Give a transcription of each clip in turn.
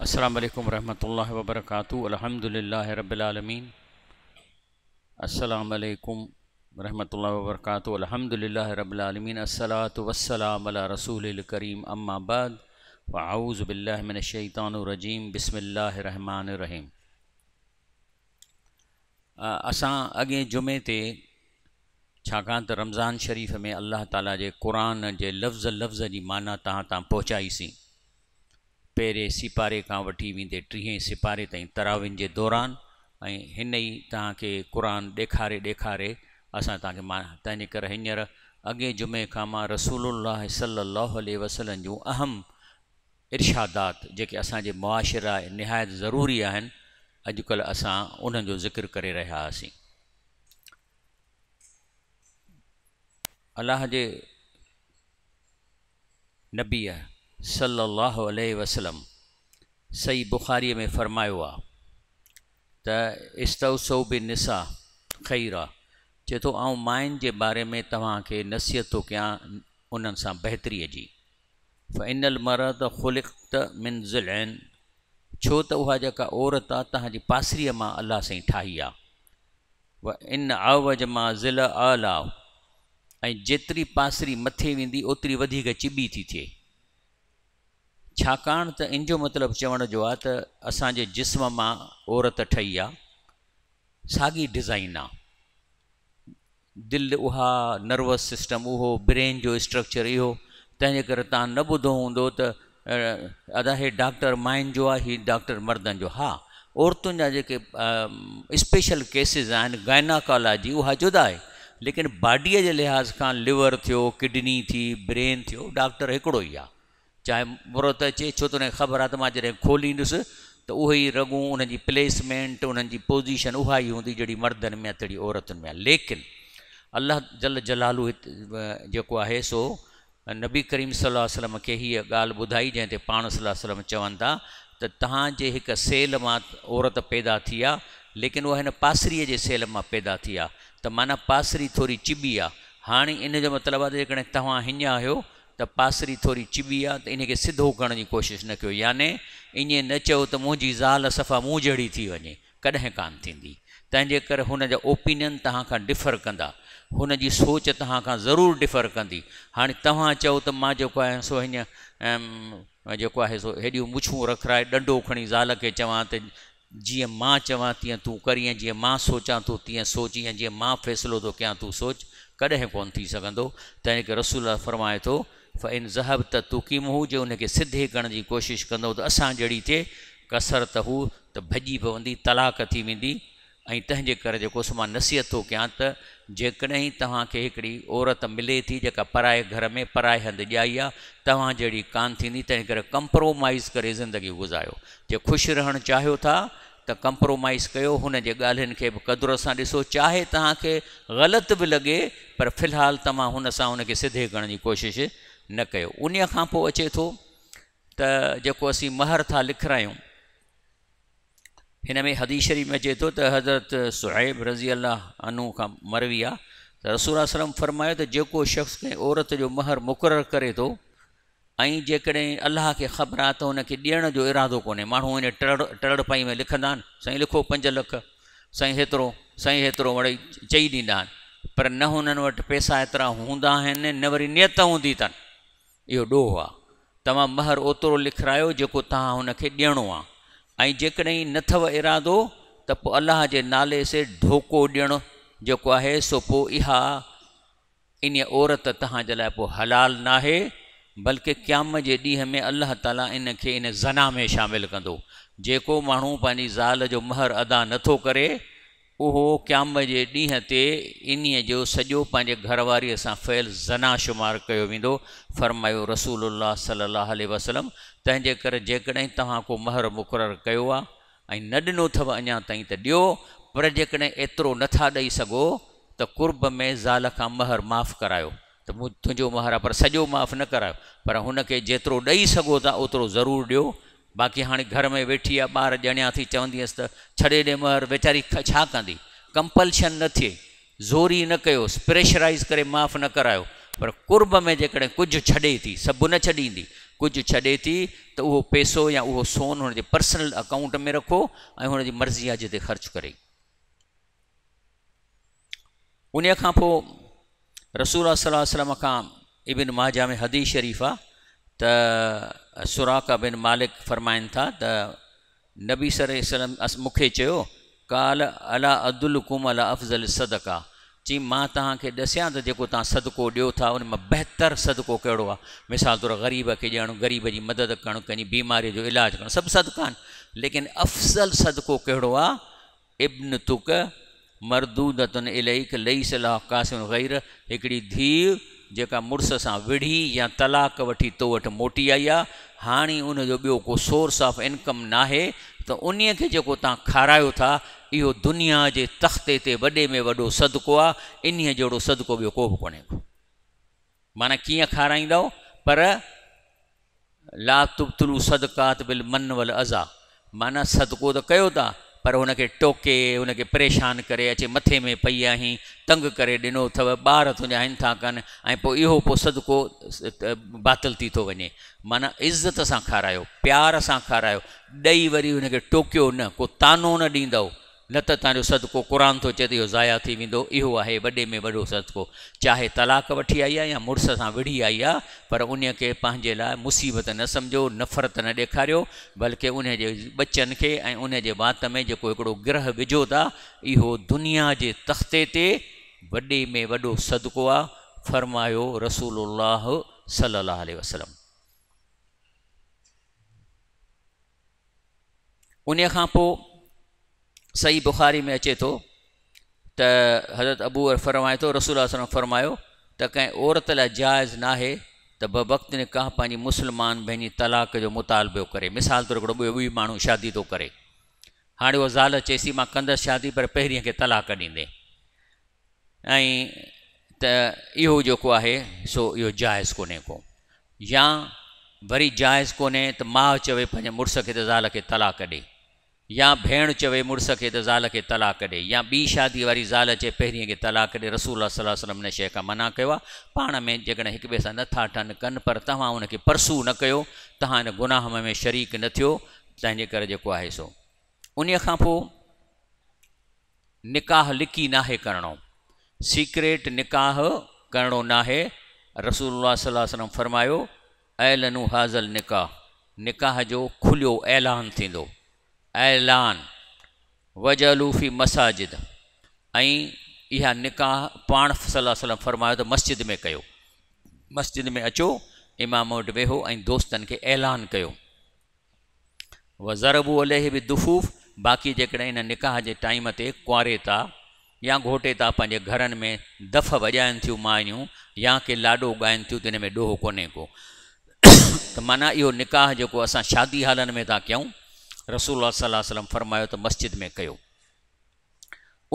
السلام عليكم ورحمة الله وبركاته الحمد لله رب العالمين السلام عليكم ورحمة الله وبركاته الحمد لله رب العالمين الصلاة والسلام على رسول الكريم اما بعد فاعوذ بالله من الشيطان الرجيم بسم الله الرحمن الرحيم اساں اگے جمعے تے छाकाणि त रमज़ान शरीफ़ में अलाह ताला जे क़ुर لفظ लफ़्ज़ लफ़्ज़ जी माना तव्हां तां पहुचाईसीं पेरे सिपारे का वठी वेंदे टीहें सिपारे ताईं तराविन के दौरान इन ही तक कुरान क़ुर ॾेखारे ॾेखारे असां तव्हांखे मां तंहिंजे करे जुमे का मां रसूल सलाहु वसलम जो अहम इर्शादात जेके असांजे मुआशिरा निहायत ज़रूरी आहिनि अॼुकल्ह असां उन्हनि जो ज़िक्र करे रहिया हुआसीं अलाह नबी सल्लल्लाहु वसलम सही बुखारीअ में फ़रमायो आहे त इस्तवसो बि निसा ख़ैर आहे चए थो तो ऐं माइनि जे बारे में तव्हांखे नसीहत थो कयां उन्हनि सां बहितरीअ जी फ़ैनल मरद ख़ुलिक त मिनज़ुलैन छो त उहा जेका औरत आहे तव्हांजी पासरीअ मां अलाह सां ठाही आहे व इन आवज मां ज़िल आला ऐं जेतिरी पासरी मथे वेंदी ओतिरी वधीक चिॿी थी थिए छाकाणि त इन जो मतिलबु चवण जो आहे त असांजे जिस्म मां औरत ठही आहे साॻी डिज़ाइन आहे दिलि उहा नर्वस सिस्टम उहो ब्रेन जो स्ट्रक्चर इहो तंहिंजे करे तव्हां न ॿुधो हूंदो त अदा हे डॉक्टर माइनि जो आहे हीउ डॉक्टर मर्दनि जो हा औरतुनि जा जेके स्पेशल केसिस आहिनि गायनाकॉलॉजी उहा जुदा आहे लेकिन बॉडीअ जे लिहाज़ खां लिवर थियो किडनी थी ब्रेन थियो डॉक्टर हिकिड़ो ई आहे चाहे मुहूर्त अचे छो तो ख़बर आहे तो मां जॾहिं खोलींदुसि त उहे ई उन प्लेसमेंट उन्हनि जी पोज़ीशन उहा में आहे औरत में लेकिन अल्लाह जल जलालू जो है सो नबी करीम सलम के ही हीअ बुधाई जैसे जंहिं सलम चवन था त तव्हांजे सेल में औरत पैदा थी लेकिन वह इन पासरीअ के सेल में पैदा थी तो माना पासरी थोड़ी चिबी आ हाँ इन जो मतिलबु आहे जेकॾहिं तो पासरी थोड़ी चिबी आ त सीधो करण की कोशिश न कर याने इन न चओ त मुंहिंजी ज़ाल सफ़ा मुँह जड़ी थी वे कदें कान थींदी तंहिंजे करे ओपिनियन तहाँ का डिफर कंदा उनकी सोच तहाँ का जरूर डिफर कंदी हाँ तुम चो तो मां जो है सो हिं जो है सो हेॾियूं मुछूं रखराए डंडो खणी ज़ाल के चवां जी जीअं मां चवां तीअं तूं करीअं जीअं मां सोचां थो तीअं सोच या जी मां फैसलो तो क्या तू सोच कदें को रसूल फरमाए तो फ़ैन ज़हब त तुकीम हू जे हुनखे सिधे करण जी कोशिशि कंदो त असां जहिड़ी ते कसर त हू त भॼी पवंदी तलाक थी वेंदी ऐं तंहिंजे करे जेको सो मां नसीहत थो कयां त जेकॾहिं तव्हांखे हिकिड़ी औरत मिले थी जेका पराए घर में पराए हंधि ॼाई आहे तव्हां जहिड़ी कान थींदी तंहिं करे कंप्रोमाइज़ करे ज़िंदगी गुज़ारियो जे ख़ुशि रहणु चाहियो था त कंप्रोमाइज़ कयो हुन जे ॻाल्हियुनि खे बि क़दुर सां ॾिसो चाहे तव्हांखे ग़लति बि लॻे पर फ़िलहालु तव्हां हुन सां हुनखे सिधे करण जी कोशिशि न कयो उन खां पोइ अचे थो त जेको असीं महर था लिखारायूं हिन में हदीस शरीफ़ में अचे थो त हज़रत सुहैब रज़ी अलाह अनू खां मरवी आहे त रसूल वसलम फरमायो त जेको शख़्स कंहिं औरत जो महर मुक़ररु करे थो ऐं जेकॾहिं अलाह खे ख़बर आहे त हुनखे ॾियण जो इरादो कोन्हे माण्हू हिन टड़ टड़ पाई में लिखंदा आहिनि साईं लिखो पंज लख साईं हेतिरो साईं हेतिरो वरी चई ॾींदा आहिनि पर न हुननि वटि पैसा एतिरा हूंदा आहिनि न वरी नियत हूंदी अथनि इहो ॾोह आहे महर ओतिरो लिखारायो जो तेणो आई ॾियणो आहे ऐं जेकॾहिं न अथव इरादो त पोइ अलाह नाले से ढोको ॾियणु जेको आहे सो इन औरत तव्हांजे लाइ पोइ हलाल नाहे बल्कि क्याम के ॾींहं में अल्लाह तला इनखे इन ज़ना में शामिल कंदो जेको माण्हू पंहिंजी ज़ाल जो महर अदा नथो करे उहो क़याम जे ॾींहं ते इन्हीअ जो सॼो पंहिंजे घरवारीअ सां फैल ज़ना शुमार कयो वेंदो फरमायो रसूल सलाहु वसलम तंहिंजे करे जेकॾहिं तव्हां को महर मुक़ररु कयो आहे ऐं न ॾिनो अथव अञा ताईं त ॾियो पर जेकॾहिं एतिरो नथा ॾेई सघो त कुर्ब में ज़ाल खां महर माफ़ु करायो त मूं तुंहिंजो महर आहे पर सॼो माफ़ु न करायो पर हुनखे जेतिरो ॾेई सघो था ओतिरो ज़रूरु ॾियो बाक़ी हाँ घर में वेठी आहे बार ॼणिया थी चवंदी तो छड़े दे मर वेचारी कंदी कंपल्शन न थिए ज़ोरी न कर प्रेशराइज़ करे माफ़ न करायो पर कुर्ब में जैसे कुछ छड़े थी सब न छॾींदी कुछ छड़े थी तो वो पैसो या वो सोन उन पर्सनल अकाउंट में रखो और मर्ज़ी आहे जिसे खर्च करे उन रसूल सलाह वसलम इबिन माजा में हदी शरीफ़ आ सुराका बिन मालिक फरमाइन था त नबी सर मुख्य काल अला अदुल कुम अला अफ़ज़ल सदका ची मां के ॾसियां तो जो तुम सदको दियो था उन बेहतर सदको कहो आ मिसाल तौर ग़रीब के ॾियणु ग़रीब की मदद कर कहीं बीमारी जो इलाज कर सब सदका लेकिन अफ़ज़ल सदको कहो आ इब्न तुक मरदूदतुनि इलेक लई सलाह कासिम ग़ैर एक धीउ जेका मुड़स सां विढ़ी या तलाक वठी तो वटि मोटी आई आहे हाणे उनजो ॿियो को सोर्स ऑफ इनकम नाहे त उन खे जेको तव्हां खारायो था इहो दुनिया जे तख़्ते ते वॾे में वॾो सदिको आहे इन्हीअ जहिड़ो सदिको ॿियो को बि कोन्हे को माना कीअं खाराईंदव पर ला तुबतलू सदकात बिल मन वल अज़ा माना सदिको त कयो था पर उन टोके उन परेशान कर अचे मथे में पई आही तंग कर दिनों अव बार तुंहिंजा हिन था कन इो पोइ इहो थी तो वे माना इज्जत से खारा प्यार से खारा दई वरी उन टोकियो न को तानो न न तो तव्हांजो सदिको क़ुर तो चए त इहो ज़ाया थी में वो सदको चाहे तलाक वी आई है या मुड़स से विढ़ी आई है पर उन खे पंहिंजे मुसीबत न समझो नफ़रत न डेखार बल्कि उन्हें बच्चन के उन वात में जो ग्रह विझो था इो दुनिया के तख़्ते वे में वो सदको आ फरमा रसूल सल वसलम उन्हें सही बुखारी में अचे तो त हज़रत अबू फरमाए तो रसूल फरमा त कंहिं औरत लाइ जाइज़ नाहे त ब ने का पंहिंजी मुस्लमान पंहिंजी तलाक जो मुतालबो करें मिसाल तौर हिकिड़ो ॿियो ॿी शादी तो करे हाँ वो ज़ाल चएसि थी मां कंदसि शादी पर पहिरीं खे तलाक ॾींदे ऐं त इहो जेको सो इहो जाइज़ कोन्हे को या वरी जायज़ को माँ चवे मुड़स के ज़ाल के तलाक ॾे या भेण चवे मुड़स के त ज़ाल के तलाक दे या बी शादी वाली ज़ाल चए पहिरीं के तलाक दे रसूल सलम ने शइ का मना किया पा में जेकॾहिं एक ॿिए सां नथा ठन कनि पर तक परसू न कर तव्हां गुनाह में शरीक न थो तंहिंजे है सो उन निकाह लिकी नाहे करिणो सीक्रेट निकाह करिणो नाहे रसूल सलम फरमा एलनू हाज़ल निकाह निकाह जो खुलो ऐलान थींदो ऐलान वजलूफ़ी मसाजिद ऐं इहा निकाह पाण सलम फरमायो त मस्जिद में कयो मस्जिद में अचो इमाम वटि वेहो ऐं दोस्तनि खे ऐलान कयो जरबू अलह बि दुफ़ूफ़ बाक़ी जेकॾहिं हिन निकाह जे टाइम ते कुआरे था या घोटे था पंहिंजे घरनि में दफ़ वॼाइनि थियूं मायूं या के लाॾो ॻाइनि थियूं त हिन में ॾोहो कोन्हे को त माना इहो निकाह जेको असां शादी हालनि में था कयूं रसूल सलम फरमायो त मस्जिद में कयो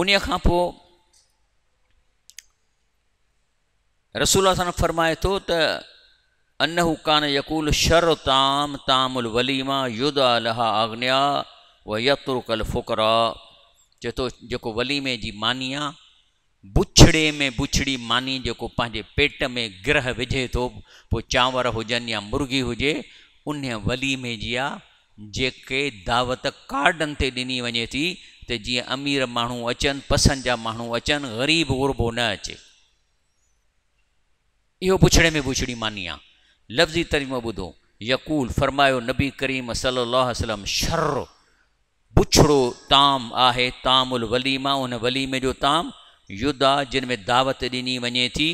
उन खां पोइ रसूल फरमाए थो त अनहु कान यकूल शर ताम तामुल वलीमा युद अलहा आग्निया व यतुरकल फ़ुकरा चए थो जेको वलीमे की मानी आहे बुछड़े में बुछड़ी मानी जो पंहिंजे पेट में ग्रह विझे तो चावर चांवर या मुर्गी हुजे उन वलीमे जी जेके दावत कार्डन से डिनी वे थी तो जी अमीर मू अचन पसंद जा मू अचन ग़रीब गुरबो न अचे इहो पुछड़े में पुछड़ी मानी आ लफ़्ज़ी तरीमो बुधो यकूल फरमायो नबी करीम सलम शर्र बुछड़ो ताम आहे उल वलीमा उन वलीमे जो ताम युद्ध जिनमें दावत डिनी वे थी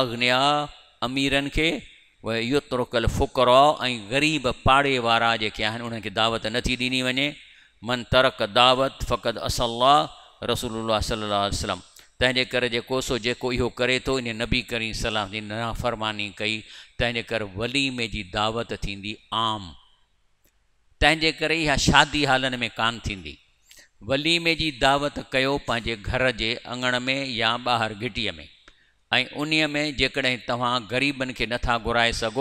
अग्निया अमीरन के वह इहो तुरकल फ़ुकर ग़रीब पाड़ेवारा वारा जेके आहिनि उन्हनि खे दावत नथी ॾिनी वञे मन तरक दावत फ़क़त असलाह रसूल सलाहु वसलम तंहिंजे करे सो जो इो करे थो इन नबी करी सलाम की नाफ़रमानी कई तेज कर वलीमे जी दावत थींदी आम ते शादी हालनि में कान थींदी वलीमे जी दावत करे घर के अंगण में या ॿाहिरि घिटी में ऐं उन में जेकॾहिं तव्हां ग़रीबनि खे नथा घुराए सो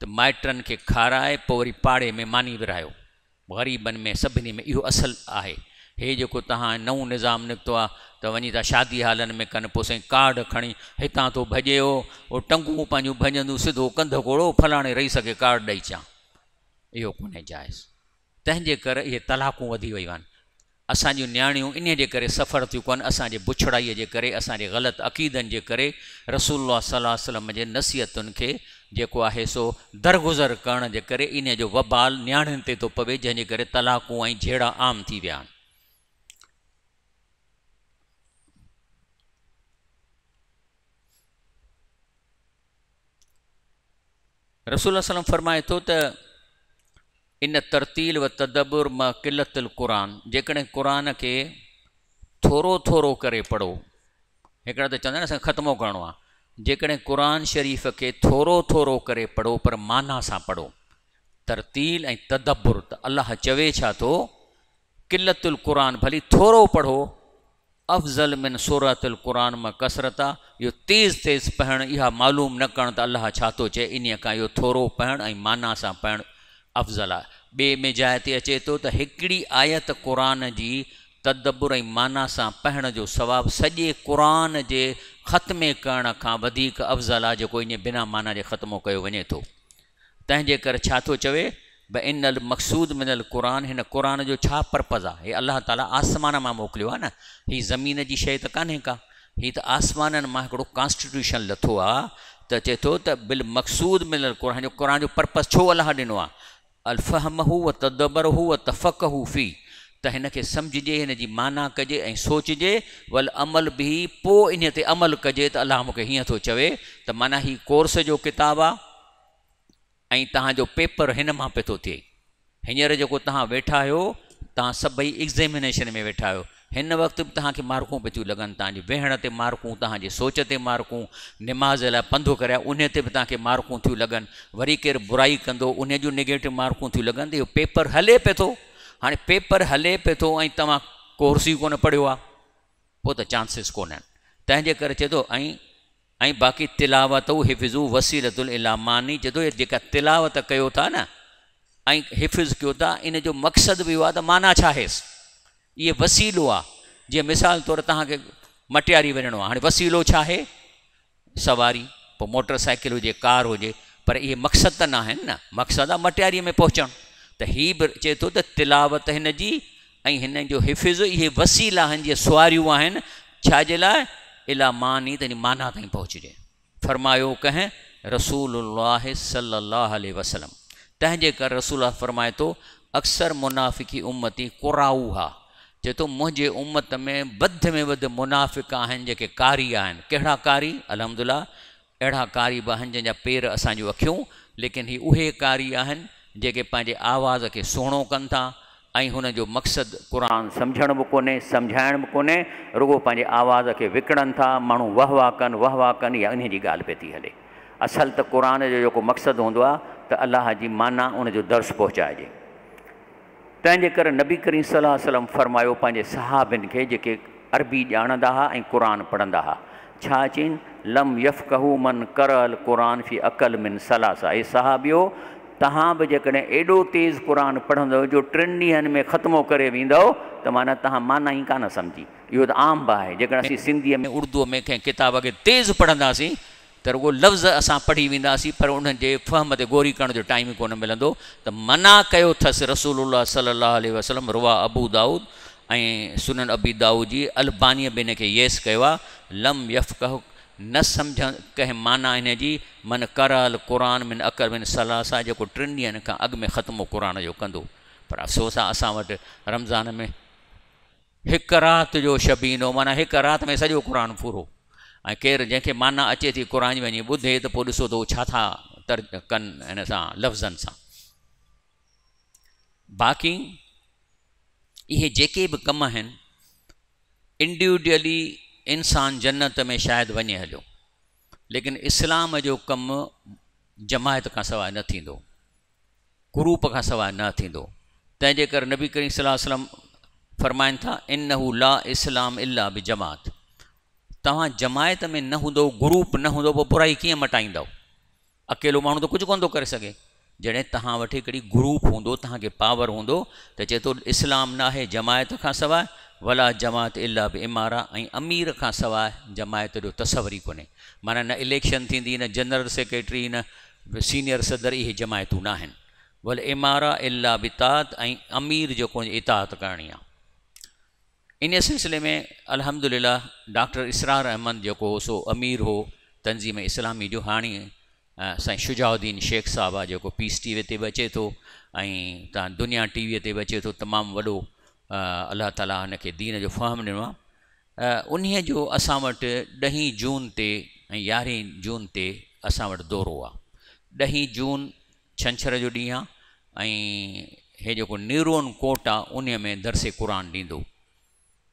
तो माइटन के खाराए तो वरी पाड़े में मानी वो गरीबन में सभी में इो असल है हे जो तव्हां नओं निज़ाम निकतो आ तो वही शादी हाल में कन पोइ साईं कार्ड खणी तो भजे हो और टंगू पाँ भजन सीधो कंध घोड़ो फलाने रही सके कार्ड दई अचां इो को जायज़ तेज कर ये तलाकू वधी वियूं असांजी नियाणियूं इन जे करे सफ़र थियूं कनि असांजे बुछड़ाईअ जे करे असांजे ग़लति अक़ीदनि जे करे रसूल सलम जे नसीहतुनि खे जेको आहे सो दरगुज़र करण जे करे इन जो वबाल नियाणियुनि ते थो पवे जंहिंजे करे तलाकूं ऐं जहिड़ा आम थी विया आहिनि रसूल सलम फरमाए थो त इन तरतील व तदबुर म किल्लतुल कुरान जेकॾहिं कुरान के थोरो थोरो करे पढ़ो एक तो चवंदा आहिनि ख़त्मो करो आहे शरीफ़ के थोरो थोरो करे पढ़ो पर माना सा पढ़ो तरतील ए तदबुर त अल्लाह चवे तो थो किलतुल कुरान भली थोरो पढ़ो अफ़ज़ल मिन सूरतुल कुरान मां कसरत यो तेज़ तेज़ पढ़णु इ मालूम न कर अल्लाह छा थो इन का यो थोरो पढ़ माना सा पढ़ अफ़ज़ल बे में जाइ अचे थो त आयत कुरान जी तदब्बुर माना सां पढ़ण जो सवाबु सॼे क़ुर जे ख़त्मे करण खां अफ़ज़ल आहे जेको इन बिना माना के ख़त्मो कयो वञे थो तंहिंजे करे चवे ब इनल मक़सूद मिनल कुरान इन क़ुर जो पर्पज़ आहे हे अलाह ताला आसमान मां मोकिलियो आहे न ही ज़मीन की शे तो कान्हे का हि तो आसमाननि में कॉन्स्टिट्यूशन लथो आ त चए बिल मक़सूद मिलल कुरान जो क़ुर जो पर्पज़ छो अलाह दिनों अलफ़हम व तदबर हू व तफ़क़ फ़ी त हिनखे सम्झिजे हिन जी माना कजे ऐं सोचिजे वल अमल बि पोइ इन ते अमल कजे त अलाह मूंखे हीअं थो चवे त माना ही कोर्स जो किताबु आहे ऐं तव्हांजो पेपर हिन मां पियो थो थिए हींअर जेको तव्हां वेठा आहियो तव्हां सभई एग्ज़ामिनेशन में वेठा आहियो इन वक्त भी तक मार्कू पई लगन तेहण तव्हांजी वेहण ते मार्कूं तव्हांजे निमाज़ लाइ पंधु कर उन ते बि तव्हांखे वरी केर बुराई कह उन जूं निगेटिव मार्कू थी लगन त पेपर हल पे तो हाँ पेपर हल पे तो तोर्स ही कोर्स पढ़ो कोन चांसिस को तेज कर करे चए बाक़ी तिलावत हिफ़िज़ू वसीरतुल इलामानी चए थो जेका तिलावत कयो था न ऐं हिफ़िज़ किया इन जो मक़सदु माना छा ये वसीलो आ जो मिसाल तौर तक मटियारी वनो हाँ वसीलो है सवारी मोटरसाइकिल मोटर साइकिल कार हो पर ये मकसद तो ना न मकसद आ मटियारी में पोचण तो हि भी चे तो तिलावत जो हिफ़िज़ ये वसीला जो जीअं सुवारियूं आहिनि छाजे इला मानी तीन माना ताईं पहुचजे फरमा कंहिं रसूल सल वसलम तंहिंजे रसूल फरमाए तो अक्सर मुनाफ़िकी उम्मती कुराऊ हा चे तो मुझे उम्मत में बद में बद मुनाफिका जे कारी आहिनि कहिड़ा कारी अलहमदुल्ला अड़ा कारी बि आहिनि पेर असांजूं अखियूं लेकिन ही उहे कारी आहिनि जेके पंहिंजे आवाज़ के सुहिणो कन था ऐं हुन जो मकसद कुरान समझण भी कोन्हे समझाण भी कोन्हे रुगो पंहिंजे आवाज़ के विकड़न था माण्हू वह वाह कनि वाह वाह कनि या इन जी गाल पे थी हले असल तो कुरान जो जो को मकसद आहे त अलाह जी माना उनजो दर्स पहुचाइजे तंहिंजे करे नबी करीम सलाह वसलम फरमायो पंहिंजे सहाबिन खे जेके अरबी ॼाणंदा हुआ ऐं क़ुर पढ़ंदा हुआ छा चइनि लम यफ़ कहू मन करल क़ुर फी अकल मिन सलासा हे सहाबियो तव्हां बि जेकॾहिं एॾो तेज़ क़ुर पढ़ंदव जो टिनि ॾींहंनि में ख़त्मो करे वेंदव त माना तव्हां माना ई कान सम्झी इहो त आम बि आहे जेकॾहिं असीं सिंधीअ में उर्दूअ में कंहिं किताब खे तेज़ पढ़ंदासीं त रुगो लफ़्ज़ अस पढ़ी वी पर उन्हनि फ़हम से गोरी करण टाइम ही को मिलंदो तो मना कयो रसूल सलाहु वसलम रुआ अबू दाऊद सुनन अबी दाऊद जी अलबानीअ बिन के येस कयो लम यफ़ कह न समझ कें माना इन जी मन करल कुरान मिन अकर मिन सलासा जो टिन ॾींहंनि का अग में ख़त्मो कुरान जो कंदो पर अफ़सोस अस रमज़ान में एक रात जो शबीनो माना एक रात में सजो कुरान पूरा ऐं केरु जंहिंखे माना अचे थी क़ुर में वञी ॿुधे त पोइ ॾिसो त उहो छा था तर कनि हिन सां लफ़्ज़नि सां बाक़ी इहे जेके बि कम आहिनि इंडिविजुअली इंसान जन्नत में शायदि वञे हलियो लेकिन इस्लाम जो कमु जमायत खां सवाइ न थींदो ग्रुप खां सवाइ न थींदो तंहिंजे करे नबी करीम सलाहु वसलम फ़रमाइनि था इन हू ला इस्लाम इला बि जमात तव्हां जमायत में न हूंदो ग्रुप न हों पोइ बुराई कीअं मटाईंदव अकेलो माण्हू त तो कुझु कोन्ह थो करे सघे जॾहिं तव्हां ग्रुप हूंदो पावर हों तो चए थो इस्लाम ना आहे जमायत का सवा वला जमात इला बि इमारा अमीर का सवाइ जमायत जो तस्वर ही को माना न इलेक्शन थींदी न जनरल सेक्रेटरी न सीनियर सदर इहे जमायतू ना आहिनि वल इमारा इला बितात अमीर जो इताद करणी आहे इन सिलसिले में अल्हम्दुलिल्लाह डॉक्टर इसरार अहमद जो हो सो अमीर हो तंज़ीम इस्लामी जो हाँ साईं शुजाउद्दीन शेख साहब आहे पीस टीवी ते बि अचे दुनिया टीवी ते बि अचे थो तमामु वॾो अलाह दीन जो फ़हम दिनों उन्हीं जो अस वटि जून से ऐं जून से असां वटि दौरो आही जून छंछर जो ॾींहुं आहे ऐं हे जेको निरोन कोट आहे उन में दरसे कुरान ॾींदो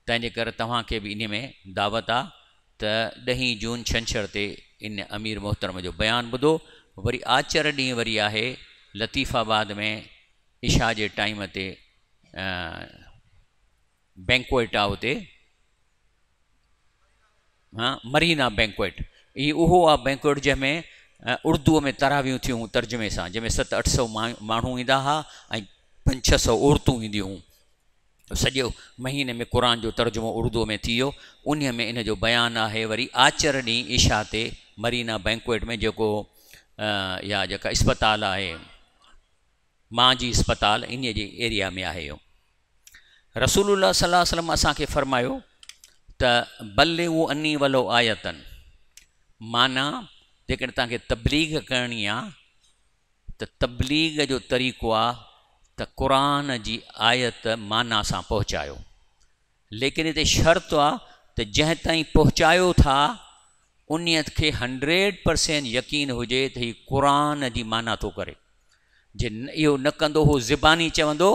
तंहिंजे करे तव्हांखे बि इन में दावत आहे त जून छंछर ते इन अमीर मोहतरम जो बयान ॿुधो वरी आचर ॾींहुं वरी आहे लतीफ़ाबाद में इशा के टाइम ते बैंकवेट आहे उते हा मरीना बैंकवेट हीउ उहो आहे बैंकवेट जंहिंमें उर्दूअ में तरावियूं थियूं तर्जुमे सां जंहिंमें सत अठ सौ माण्हू ईंदा हुआ ऐं पंज छह सौ औरतूं ईंदियूं तो सॼो महीने में क़ुर जो तर्जुमो उर्दूअ में थी वियो उन में इन जो बयानु आहे वरी आचर ॾींहुं ईशा ते मरीना बैंकवेट में जेको या जेका इस्पताल आहे मां जी इस्पताल इन जे एरिया में आहे इहो रसूल सलाह वसलम असांखे फ़रमायो त बले उहो अनी वलो आयतन माना जेकॾहिं तव्हांखे तबलीग करणी आहे त तबलीग जो तरीक़ो आहे त क़ुर जी आयत माना से पहुचायो लेकिन इतने शर्त आ जै ती ताईं था उन के हंड्रेड परसेंट यकीन हुजे त हीउ क़ुर जी माना तो करे जे यो न कंदो हो ज़िबानी चवंदो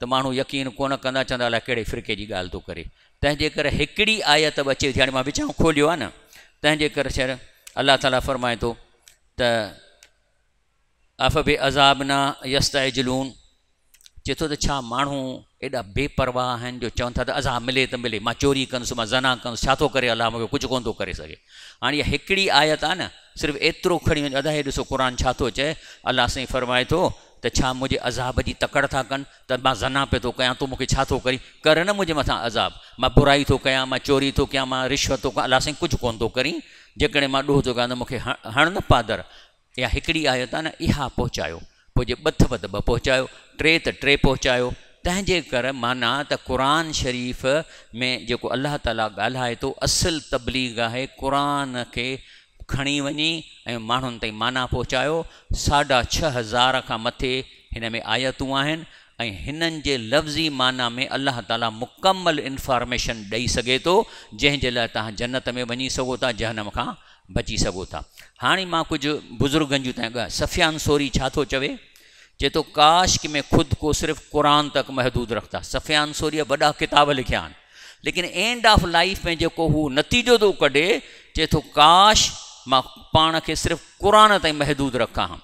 तो माण्हू यकीन को कंदा चवंदा अलाए कहिड़े फ़िरके जी ॻाल्हि थो करे तंहिंजे करे हिकिड़ी आयत बि अचे थी हाणे मां विचां खोलियो आहे न तंहिंजे कर शर अलाह ताला फ़रमाए थो त अफ़ बि अज़ाब न यस्ता जुलून चे तो मू छा बेपरवाह जो चवन था अजा मिले तो मिले मां चोरी कस मां ज़ना कस तो थो करे अलाह मूंखे कुझु कोन्ह सके हाँ सघे हाणे आयत आ न सिर्फ एतरो खड़ी अदा ये ॾिसो कुरान छा अल्लाह सही फरमाये तो फरमाए अज़ाब की तकड़ था कन त मां ज़ना पियो थो कयां तूं करी कर न मुझे मथां अज़ाब मां बुराई तो क्या मां चोरी तो क्या मां रिश्वत तो क्या अल्लाह सही कुछ को करी जो मां ॾोह थो कयां हण न पादर या हिकिड़ी आयत आ न इहा पोइ बथ बथ ब ॿ पहुचायो टे त टे पहुचायो तंहिंजे कर माना त कुरान शरीफ़ में जेको अल्लाह ताला ॻाल्हाए तो असल तबलीग है कुरान के खणी वञी ऐं माण्हुनि माना पहुचायो साढा छह हज़ार खां मथे इन में आयतूं आहिनि जे लफ़्ज़ी माना में अल्लाह ताला मुकम्मल इंफॉर्मेशन दई सके तो जंहिंजे जन्नत में वही सोता जहनम का बची सोता था हाणे मां कुछ बुज़ुर्गनि जूं सफ़ियान सोरी छा चवे चे तो काश कि मैं खुद को सिर्फ़ कुरान तक महदूद रखता सफ़ियान सोरी वा किताब लिखा लेकिन एंड ऑफ लाइफ में जो वो नतीजो तो कडे चे तो काश मां पान के सिर्फ कुरान ताईं महदूद रखा हाँ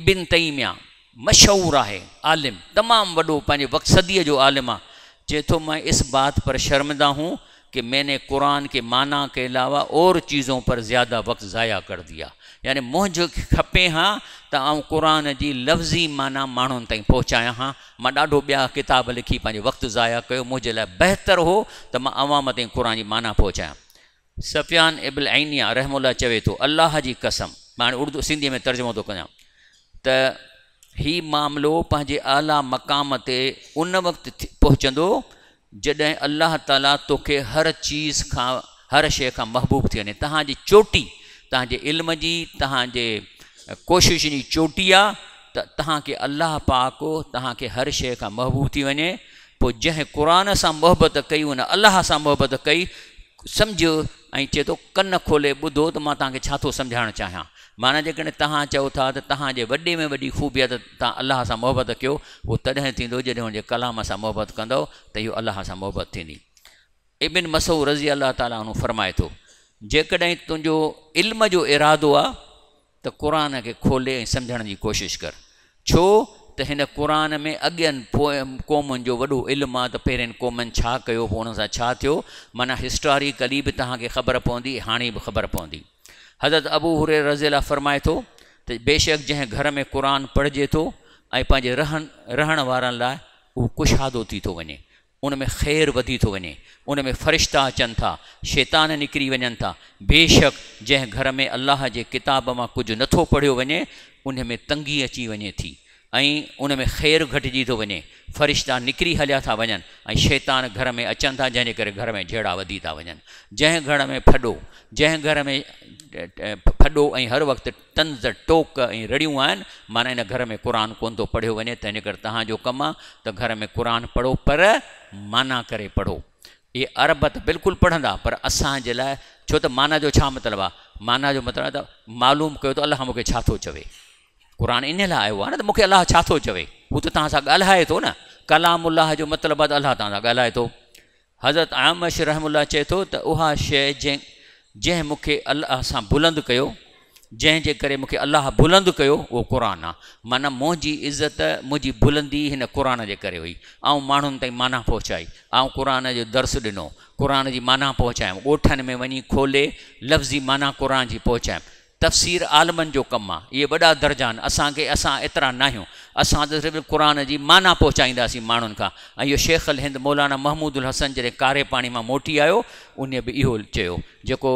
इबिन तईमिया मशहूर है आलिम तमाम वो पे वक्सदी जो आलिम आ चे तो मैं इस बात पर शर्मिंदा हूँ કે મેને કુરાન કે માના કે ઇલાવા ઓર ચીજો પર જ્યાદા વક્ત ઝાયા કર દિયા એટલે મોજે ખપે હા તા કુરાન جي لفظي માના مانو تاي પહોંચાયા હા માં ડાઢો બ્યા કિતાબ લખી પંજે વક્ત ઝાયા કયો મોજે લા બેહતર હો તા માં આવામત કુરાન جي માના પહોંચાયા સફિયાન ઇબલ અયની રહેમતુલ્લાહ કહે તો અલ્લાહ جي કસમ માં ઉર્દુ સિંધી મે તરજુમો તો કણ તા હી મામલો પંજે આલા મકામતે ઉન વક્ત પહોંચંદો जॾहिं अल्लाह ताला तोखे हर चीज़ का हर शे का महबूब थी वे तह चोटी तव्हांजे इल्म की तव्हांजे कोशिश की चोटी आहे त तव्हांखे पाक हर शे का महबूब थी वे तो जै कुरान से मोहब्बत कई उन अल्लाह से मोहब्बत कई समझ ऐं चे तो कन खोले बुदो तो तक समझा चाहें माना जेकॾहिं तव्हां चओ था त तव्हांजे वॾे में वही खूबियत आहे त तव्हां अलाह सां मुहबत कयो उहो तॾहिं कलाम से मोहब्बत कद तो यो अल्लाह से मोहब्बत थींदी इबिन मसऊ रज़ी अल्लाह तला फरमाए तो जेकॾहिं तुंहिंजो इल्म जो इरादो आ त क़ुर खे खोले ऐं की कोशिश कर छो तो हिन क़ुर में अॻियनि कौम क़ौमुनि जो वॾो इल्मु आहे त पहिरियनि क़ौमनि छा माना हिस्टोरिकली भी तव्हांखे ख़बर पवंदी हाणे बि ख़बर पवी हज़रत अबू हुरे रज़ीला फ़रमाए थो बेशक जंहिं घर में कुरान पढ़िजे तो ऐं पंहिंजे रहण रहण वारनि कुशादो थी तो वञे उन में ख़ैरु वधी थो वञे उन में फ़रिश्ता अचनि था शैतान निकिरी वञनि था बेशक जै घर में अल्लाह के किताब मां कुछ नथो पढ़ियो वञे उन में तंगी अची वञे थी उन में खैर घटी तो वे फ़रिश्ता निकरी हलिया था वन शैतान घर में अचन था जैसे कर घर में जेड़ा वधी था वन जै घर में फडो जै घर में फडो हर वक्त तंज़ टोक रड़ी रड़ियूं माना इन घर में कुरान को थो पढ़ियो वञे त हिन कम तो घर में कुरान पढ़ो पर माना कर पढ़ो ये अरब त बिल्कुल पढ़ंदा पर असाज लाए छो तो माना जो मतलब आ माना जो मतलब मालूम कर तो अल्लाह मुख्य चवे कुरान इन लाइ आयो आहे न त मूंखे अलाह छा चवे हू तो तव्हां सां ॻाल्हाए थो न कलाम उल्लाह जो मतलब अल्लाह त अलाह तव्हां हज़रत आमश रहमुल्ला चए थो त उहा शइ जंहिं जंहिं बुलंद जैसे जंहिंजे करे मूंखे अलाह बुलंद कयो उहो क़ुर आहे माना मुंहिंजी इज़त मुंहिंजी बुलंदी इन कुरान के करे हुई और माण्हुनि ताईं माना पहुचाई ऐं क़ुर जो दर्स दिनों कुरान की माना पहुचायमि गोठन में वही खोले लफ़्ज़ी माना कुरान की पहुचायमि तफ़सीर आलमन जो कम आ ये वा दर्जा असा के असा एतरा ना अस कुरान की माना पोचाइंदी माण्हुनि का ऐं शेख अल हिंद मौलाना महमूद उल हसन जैसे कारे पानी में मोटी आयो उन भी इो जो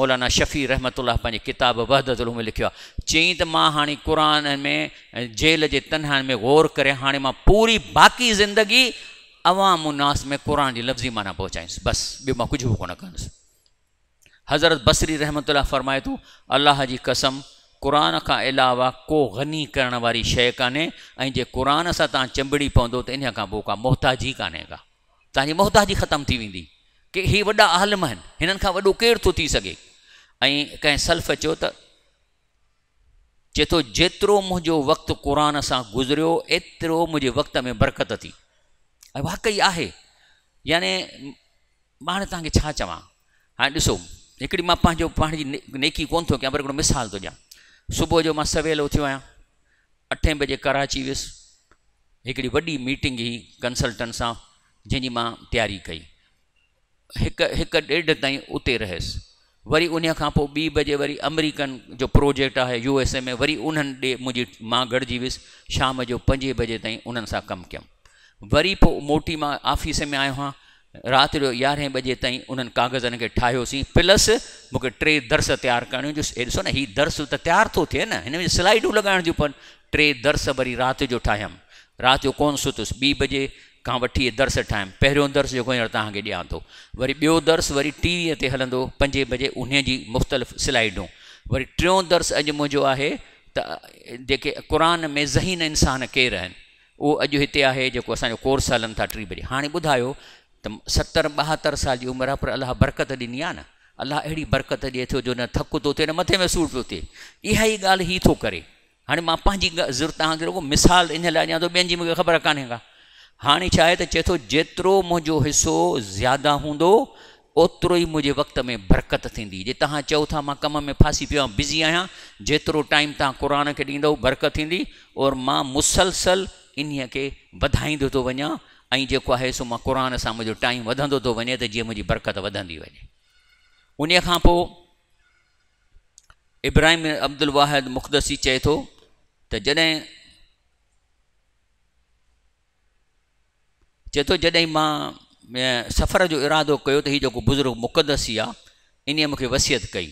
मौलाना शफ़ी रहमत पंहिंजे किताब वहदतुल में लिखो चई तो मां हाणे में जेल के तनह में गौर कर हाँ मां पूरी बाक़ी ज़िंदगी अवाम उन्नास में कुरान की लफ़्ज़ी माना पहुचाईंसि बस ॿियो कुछ भी को हज़रत बसरी रहमत फ़रमाए तो अल्लाह की कसम कुरान का अलावा को गनी करण वाली शइ कान्हे कुरान से तुम सां तव्हां चंबड़ी पवंदो त इन खां पोइ का मोहताजी कान्हे का तव्हांजी मोहताजी थी वी कि इहे वा आलम इन वो केर तो थी सल्फ़ चो त चे तो जो मुझे वक्त कुरान से गुज़रियो एतिरो मुझे वक़्त में बरकत थी वाकई है यानि मैं तव्हांखे छा हाँ हिकिड़ी मां पंहिंजो पाण जी नेकी कोन्ह थो कयां पर हिकिड़ो मिसाल थो ॾियां सुबुह जो मां सवेल थियो आहियां अठे बजे कराची वियुसि हिकिड़ी वॾी मीटिंग हुई कंसल्टेंट सां जंहिंजी मां तयारी कई हिकु हिकु ॾेढ ताईं उते रहियसि वरी उन खां पोइ ॿी बजे वरी अमेरिकन जो प्रोजेक्ट आहे यू एस ए में वरी उन्हनि ॾे मुंहिंजी मां गॾिजी वियुसि शाम जो पंजे बजे ताईं उन्हनि सां कमु कयमि वरी पोइ मोटी मां ऑफिस में आयो आहियां रात जो यारहें बजे तीन उन कागजन के ठाहियोसीं प्लस मुझे टे दर्स तैयार कर जो दर्स तो तैयार तो थे न हिन में टे दर्स वरी रात जो ठायम रात जो कौन सुतुस बी बजे का वी दर्स ठाहियमि पे दर्स जो हींअर तव्हांखे ॾियां थो वरी बो दर्स वरी टीवी से हल्द पंजे बजे उन्हें मुख़्तलिफ़ स्लाइडूं वरी टों दर्स अज मुझो है जे कुरान में ज़हीन इंसान केर वो अज इतने जो असो जेको कोर्स हलन था टी बजे हाँ बुधा तो सत्तर बहत्तर साल की उम्र पर अल्लाह बरकत दिनी है न अड़ी बरकत दिए थो जो न थक तो थे न मथे में सूर तो थे इहा ही गाल ही तो करे हाँ मां ज़रूरत तव्हांखे रुगो मिसाल इन लाइ तो बेन की मुझे ख़बर कान्हे का हाँ छा तो चे तो जो जेतिरो हिस्सो ज़्यादा होंद ओतरो ही मुझे वक़्त में बरकत थी जे तुम चो था कम में फासी पे बिज़ी आया जो टाइम तुम कुरान के ॾींदव बरकत और मां मुसलसल इन्हीं के बधाई तो वहाँ ऐं जेको आहे सो कुरान से सां टाइम वधंदो थो वञे त जीअं मुंहिंजी बरकत वधंदी वञे उन खां इब्राहिम अब्दुल वाहिद मुख़्तसी चए तो जै चे तो थो मां सफ़र जो इरादो कयो त हीउ बुज़ुर्ग मुक़दसी आहे इन्हीअ मूंखे वसियत कई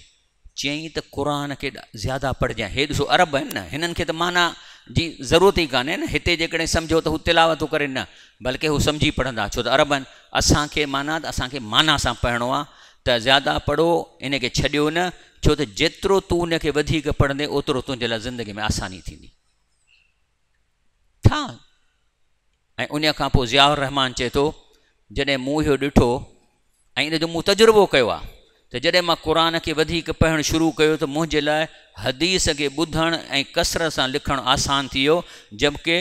चयईं त क़ुर खे ज़्यादा पढ़जांइ हे ॾिसो अरब आहिनि न हिननि माना जी ज़रूरत ही कान्हे न हिते जेकॾहिं सम्झो तो हू तिलावत थो न बल्कि हू सम्झी पढ़ंदा छो तो अरब असं माना त असांखे माना से पढ़णो आ त ज़्यादा पढ़ो इन खे न छो त जेतिरो तूं उन खे वधीक पढ़ंदे ओतिरो ज़िंदगी में आसानी थी था उन खां ज़ियाउर रहमान चए थो जॾहिं मूं इहो ॾिठो इन तजुर्बो कयो त जॾहिं मां क़ुरान खे वधीक पढ़णु शुरू कयो त मुंहिंजे लाइ हदीस खे ॿुधणु ऐं कसरत सां लिखणु आसान थी वियो जबकि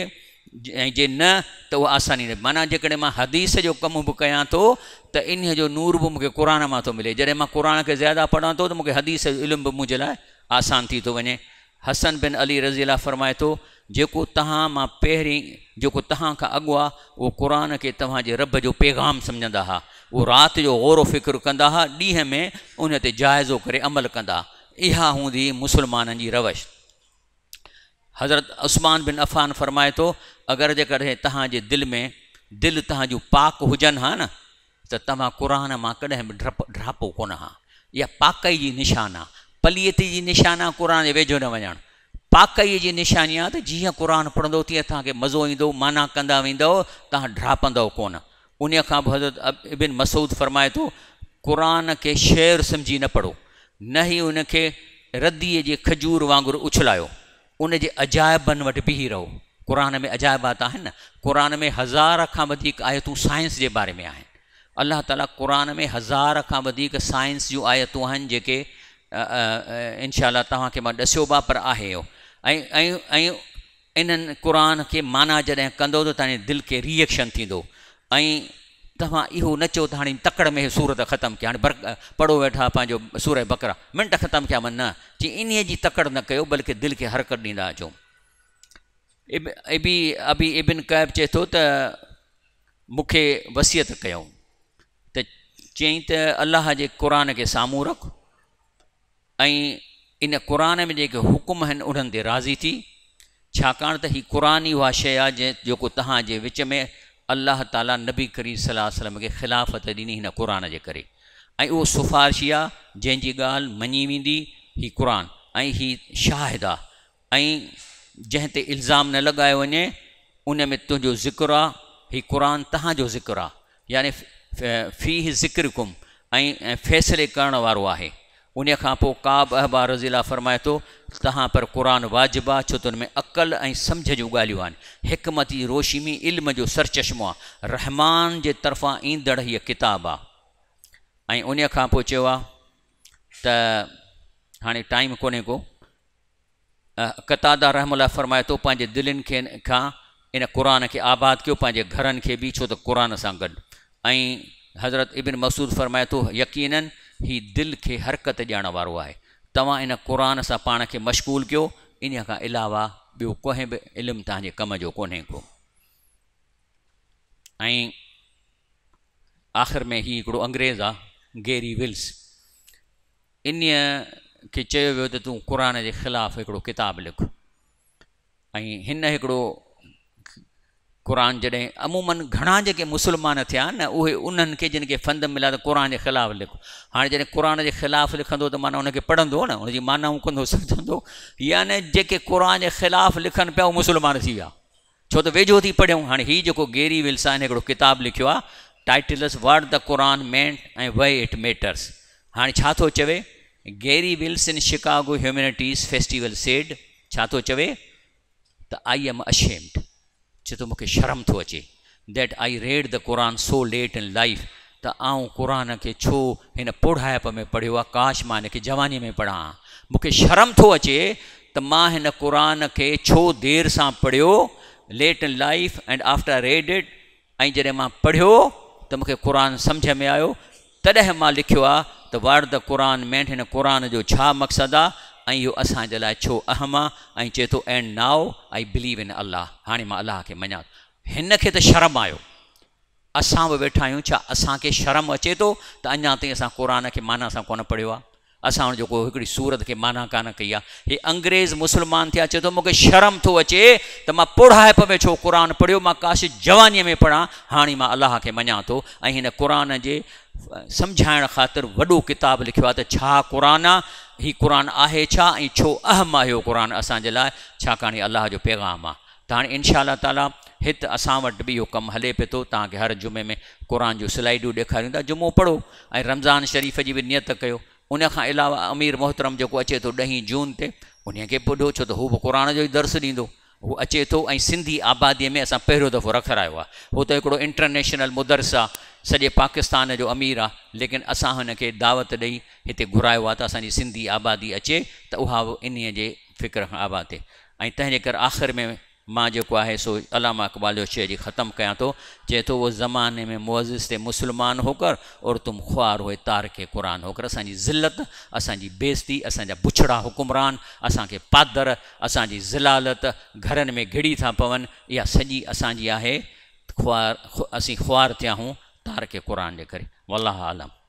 ऐं जे न त उहा आसानी न माना जेकॾहिं मां हदीस जो कमु बि कयां थो त इन जो नूर बि मूंखे क़ुर मां थो मिले जॾहिं मां क़ुर खे ज़्यादा पढ़ां थो त मूंखे हदीस जो इल्मु बि मुंहिंजे लाइ आसान थी थो वञे हसन बिन अली रज़ीला फ़रमाए थो जेको तव्हां मां पहिरीं जेको तव्हां खां अॻु आहे उहो क़ुर खे तव्हांजे रब जो पैगाम सम्झंदा हुआ वो रात जो गौर फ़िक्र कह हुआ में उन जायजो कर अमल कह इहा हूँ मुसलमान की रवश हज़रत उस्मान बिन अफ़ान फ़रमाए तो अगर जेकॾहिं तव्हांजे में दिल तुम पाक हुजन हा ना कुरान तव्हां क़ुर मां कॾहिं ड्रप ड्रापो को हाँ इहा पाकई की निशान आ पलियती की निशान आ कुरान के वेझो न वन पाकई की निशानी आ जी कुरान पढ़ो तीन तक मज़ो इंद माना कह वेंदव तव्हां ड्रापंदव कोन उन हज़रत अब इबिन मसूद फरमाए तो कुरान के शेर समझी न पढ़ो न ही उन रद्दी के खजूर वांगुरु उछलायो उन अजायबन वट वटि रहो कुरान में अजायबात न कुरान में हज़ार का आयतू साइंस के बारे में आन अल्लाह ताला कुरान में हज़ार का साइंस जो आयतू हैं जेके इनशा तव्हांखे बा पर आहे इहो ऐं ऐं माना जैसे कंदो तो तव्हांजे के रिएक्शन तव्हां इहो न चओ त तकड़ में सूरत खत्म कया हाणे बर पड़ो वेठा पंहिंजो सूर बकरा मिंट खत्म कया मन न ची इन्हीअ की तकड़ न कयो बल्कि दिलि खे हरकत डींदा अचो इब इबी अबी इबिन कैब चे तो मुख्य वसियत क्यों त चयईं त अलाह के क़ुर खे साम्हूं रख ऐं इन क़ुर में जो हुकुम उन्हें राज़ी थी छाकाणि त हीउ क़ुर ई उहा शइ आहे विच में अल्लाह ताला नबी करीम वसल्लम खे ख़िलाफ़त ॾिनी हिन क़ुर जे करे ऐं उहो सिफ़ारिशी आहे जंहिंजी ॻाल्हि मञी वेंदी हीउ क़ुर ऐं हीउ शाहिद आहे ऐं जंहिं ते इल्ज़ाम न लॻायो वञे उन में तुंहिंजो ज़िक्र आहे हीउ क़ुर तव्हांजो ज़िक्र आहे यानी फ़ी ज़िक्र कुम ऐं फ़ैसिले करण वारो आहे उन खां अहबार रज़ीला फरमाए थो तव्हां पर कुरान वाजिब आहे छो त हुन अक़ल ऐं सम्झ जो ॻाल्हियूं आहिनि हिकमती रोशिमी इल्म जो सरचश्मो आ रहमान के तरफा ईंदड़ हीअ किताबु आहे ऐं टाइम को कतादा रहमला फरमाए थो पंहिंजे दिलनि इन क़ुर खे आबाद किया घर के भी छो तो कुरान से गॾु ऐं हज़रत इबिन मसूद फरमाए तो यकीननि ही दिलि खे हरकत ॾियण वारो आहे तव्हां इन क़ुर सां पाण खे मशगूल कयो इन खां अलावा ॿियो कंहिं बि इल्मु तव्हांजे कम जो को आख़िर में ही हिकिड़ो अंग्रेज़ आ गेरी विल्स इन के तू कुरान के खिलाफ क़ुर जे लिख कुरान जैसे अमूमन घड़ा जो मुसलमान थे न फ़ंद मिला तो कुरान के खिलाफ लिखो हाँ जैसे कुरान के खिलाफ लिखंदो तो माना उनके पढ़ो न उनकी माना हू कंदो सम्झंदो याने जेके क़ुर जे ख़िलाफ़ु लिखनि पिया थी छो तो वेझो थी पढ़ियों हाँ हि जो गेरी विल्सन है किताब लिखो आ titles word the Quran meant ऐं वे इट मेटर्स हाँ तो चवे Garry Wills in Chicago humanities festival said छा चवे तो आई एम अशेम्ड छो तो मूंखे शर्म तो अचे that I read the Quran so late in life त आऊँ कुरान के छो इन पोढ़ाइप में पढ़ो आ काश मैं इनके जवानी में पढ़ा मुख्य शर्म तो अचे तो मैं कुरान के छो देर से पढ़ो late in life and after read it I जैसे मैं पढ़ो तो मुख्य कुरान समझ में आयो तॾहिं मां लिखियो आहे त वार द कुरान मेंट हिन क़ुर जो मकसद आ ऐं इहो असांजे छो अहम चे ऐं एंड नाओ आई बिलीव इन अल्लाह हाँ मां अलाह खे मञा हिन खे शर्म आयो असा बि वेठा आहियूं छा असांखे शर्म अचे तो त अञा ताईं असां माना से को पढ़ियो असो सूरत के माना कान कई आहे अंग्रेज़ मुसलमान थे चए तो मुझे शर्म तो अचे तो पुढ़ाइप में छो क़ुर पढ़ो मैं काश जवानी में पढ़ा हाँ मैं अल्लाह के मना तो इन कुरान के समझाण सम्झाइण ख़ातिर वॾो किताबु लिखियो आहे त छा छो अहम है कुरान क़ुर असांजे अल्लाह जो पैगाम आ तो हाँ इनशा तला हिते अस भी यो कम हले पियो थो हर जुमे में कुरान जो स्लाइडियूं ॾेखारियूं जुमो पढ़ो रमज़ान शरीफ़ की भी नियत कर उन अलावा अमीर मोहतरम जो अचे तो ॾहीं जून से उन खे ॿुधो छो तो हू बि क़ुर जो ई दर्स ॾींदो हू अचे थो सिंधी आबादी में असां पहिरियों दफ़ो रखारा आहे हू त हिकिड़ो इंटरनेशनल मुदरस आहे सॼे पाकिस्तान जो अमीर आहे लेकिन असां हुनखे दावत दई इत घुरा आहे त सिंधी आबादी अचे तो उहा के फ़िक्र खां आबाद थिए ऐं तंहिंजे आख़िर में मां जो है सो अलामा इकबाल जो शेर खत्म ख़त्मु तो चे तो वो ज़माने में मुअज़िज़ से मुसलमान होकर और तुम ख़्वार हुए तार के कुरान होकर असानी ज़िलत असानी बेज़ती असांजा बुछड़ा हुकुमरान के पादर असांजी ज़िलालत घर में घिड़ी था पवन या सजी असांजी है ख़्वार असीं ख़्वार थिया हूँ तार के कुरान के करे आलम